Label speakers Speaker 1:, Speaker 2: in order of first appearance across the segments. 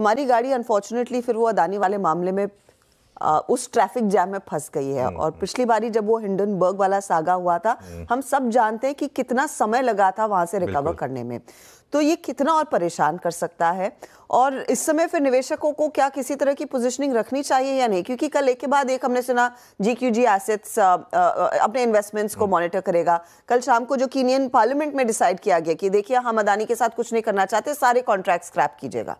Speaker 1: हमारी गाड़ी अनफॉर्चुनेटली फिर वो अदानी वाले मामले में आ, उस ट्रैफिक जैम में फंस गई है हम्म, और हम्म। पिछली बारी जब वो हिंडनबर्ग वाला सागा हुआ था हम्म। हम सब जानते हैं कि कितना समय लगा था वहां से रिकवर करने में तो ये कितना और परेशान कर सकता है और इस समय फिर निवेशकों को क्या किसी तरह की पोजीशनिंग रखनी चाहिए या नहीं क्योंकि कल एक के बाद एक हमने सुना जी क्यू जी एसेट्स अपने इन्वेस्टमेंट्स को मॉनिटर करेगा कल शाम को जो कीनियन पार्लियामेंट में डिसाइड किया गया कि देखिए हम अदानी के साथ कुछ नहीं करना चाहते सारे कॉन्ट्रैक्ट स्क्रैप कीजिएगा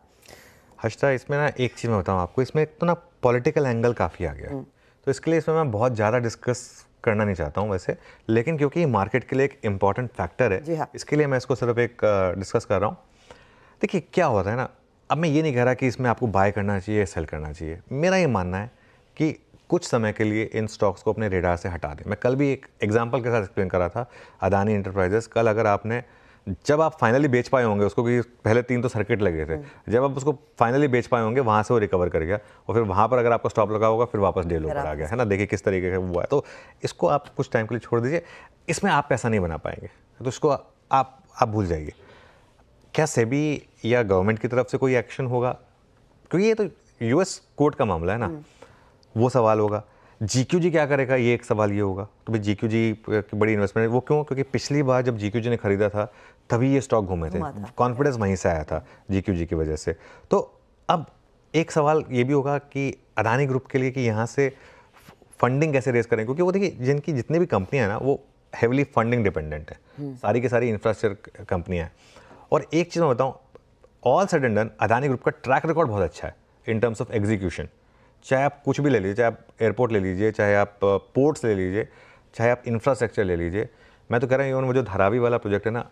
Speaker 2: हर्षता इसमें ना एक चीज़ मैं बताऊँ आपको इसमें एक तो ना पॉलिटिकल एंगल काफ़ी आ गया तो इसके लिए इसमें मैं बहुत ज़्यादा डिस्कस करना नहीं चाहता हूँ वैसे लेकिन क्योंकि मार्केट के लिए एक इम्पॉर्टेंट फैक्टर है हाँ। इसके लिए मैं इसको सिर्फ एक डिस्कस कर रहा हूँ देखिए क्या होता है ना अब मैं ये नहीं कह रहा कि इसमें आपको बाय करना चाहिए सेल करना चाहिए मेरा ये मानना है कि कुछ समय के लिए इन स्टॉक्स को अपने रेडार से हटा दें मैं कल भी एक एग्जाम्पल के साथ एक्सप्लेन कर रहा था अदानी इंटरप्राइजेस कल अगर आपने जब आप फाइनली बेच पाए होंगे उसको कि पहले तीन तो सर्किट लगे थे हम्म। जब आप उसको फाइनली बेच पाए होंगे वहाँ से वो रिकवर कर गया और फिर वहाँ पर अगर आपका स्टॉप लगा होगा फिर वापस डेल होकर आ गया है ना देखिए किस तरीके का हुआ है तो इसको आप कुछ टाइम के लिए छोड़ दीजिए इसमें आप पैसा नहीं बना पाएंगे तो इसको आप आप भूल जाइए क्या सेबी या गवर्नमेंट की तरफ से कोई एक्शन होगा क्योंकि ये तो यूएस कोर्ट का मामला है ना हम्म। वो सवाल होगा जी जी क्या करेगा ये एक सवाल ये होगा तो भाई जी जी की बड़ी इन्वेस्टमेंट है वो क्यों क्योंकि पिछली बार जब जी जी ने खरीदा था तभी ये स्टॉक घूमे थे कॉन्फिडेंस वहीं से आया था जी जी की वजह से तो अब एक सवाल ये भी होगा कि अदानी ग्रुप के लिए कि यहाँ से फंडिंग कैसे रेज करें क्योंकि वो देखिए जिनकी जितनी भी कंपनियाँ हैं ना वो हैवली फंडिंग डिपेंडेंट है सारी की सारी इंफ्रास्ट्रक्चर कंपनियाँ हैं और एक चीज़ मैं बताऊँ all sudden done Adani group का ट्रैक रिकॉर्ड बहुत अच्छा है इन टर्म्स ऑफ एग्जीक्यूशन चाहे आप कुछ भी ले लीजिए चाहे आप एयरपोर्ट ले लीजिए चाहे आप पोर्ट्स ले लीजिए चाहे आप इंफ्रास्ट्रक्चर ले लीजिए मैं तो कह रहा हूँ इवन वो जो धारावी वाला प्रोजेक्ट है ना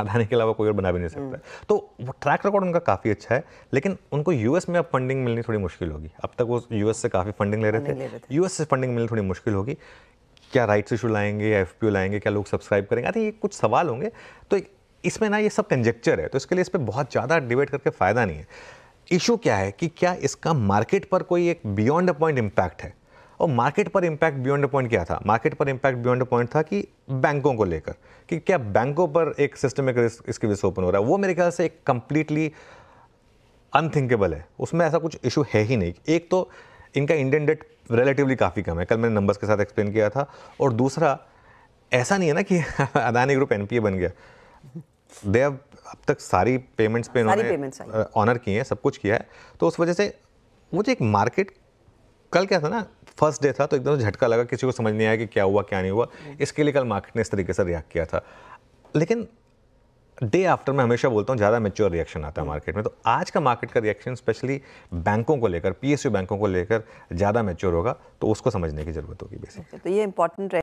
Speaker 2: अदानी के अलावा कोई और बना भी नहीं सकता हम्म। तो वो ट्रैक रिकॉर्ड उनका काफ़ी अच्छा है लेकिन उनको यूएस में अब फंडिंग मिलनी थोड़ी मुश्किल होगी अब तक वो यूएस से काफ़ी फंडिंग ले रहे थे यूएस से फंडिंग मिलनी थोड़ी मुश्किल होगी क्या राइट्स इशू लाएंगे या एफ लाएंगे क्या लोग सब्सक्राइब करेंगे आई थिंक ये कुछ सवाल होंगे तो इसमें ना ये सब कंजेक्चर है तो इसके लिए इस पर बहुत ज़्यादा डिबेट करके फ़ायदा नहीं है इशू क्या है कि क्या इसका मार्केट पर कोई एक बियॉन्ड अ पॉइंट इम्पैक्ट है और मार्केट पर इम्पैक्ट बियॉन्ड अ पॉइंट क्या था मार्केट पर इम्पैक्ट बियॉन्ड अ पॉइंट था कि बैंकों को लेकर कि क्या बैंकों पर एक एक रिस्क इसके विषय ओपन हो रहा है वो मेरे ख्याल से एक कम्प्लीटली अनथिंकेबल है उसमें ऐसा कुछ इशू है ही नहीं एक तो इनका इंडियन डेट रिलेटिवली काफ़ी कम है कल मैंने नंबर्स के साथ एक्सप्लेन किया था और दूसरा ऐसा नहीं है ना कि अदानी ग्रुप एन बन गया दे अब तक सारी पेमेंट्स पे उन्होंने ऑनर किए हैं सब कुछ किया है तो उस वजह से मुझे एक मार्केट कल क्या था ना फर्स्ट डे था तो एकदम झटका लगा किसी को समझ नहीं आया कि क्या हुआ क्या नहीं हुआ हम्म। इसके लिए कल मार्केट ने इस तरीके से रिएक्ट किया था लेकिन डे आफ्टर मैं हमेशा बोलता हूँ ज़्यादा मेच्योर रिएक्शन आता है मार्केट हम्म। में तो आज का मार्केट का रिएक्शन स्पेशली बैंकों को लेकर पी बैंकों को लेकर ज़्यादा मेच्योर होगा तो उसको समझने की
Speaker 1: ज़रूरत होगी बेसिकली तो ये इंपॉर्टेंट